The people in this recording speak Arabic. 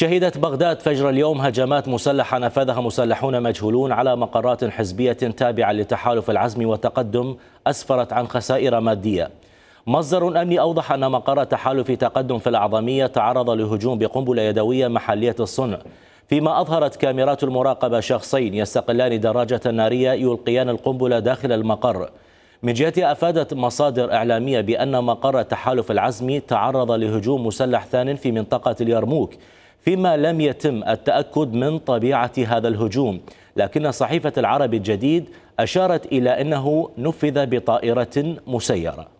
شهدت بغداد فجر اليوم هجمات مسلحة نفذها مسلحون مجهولون على مقرات حزبية تابعة لتحالف العزم والتقدم أسفرت عن خسائر مادية مصدر أمني أوضح أن مقر تحالف تقدم في الأعظمية تعرض لهجوم بقنبلة يدوية محلية الصنع فيما أظهرت كاميرات المراقبة شخصين يستقلان دراجة نارية يلقيان القنبلة داخل المقر من جهتها أفادت مصادر إعلامية بأن مقر تحالف العزم تعرض لهجوم مسلح ثان في منطقة اليرموك فيما لم يتم التأكد من طبيعة هذا الهجوم لكن صحيفة العرب الجديد أشارت إلى أنه نفذ بطائرة مسيرة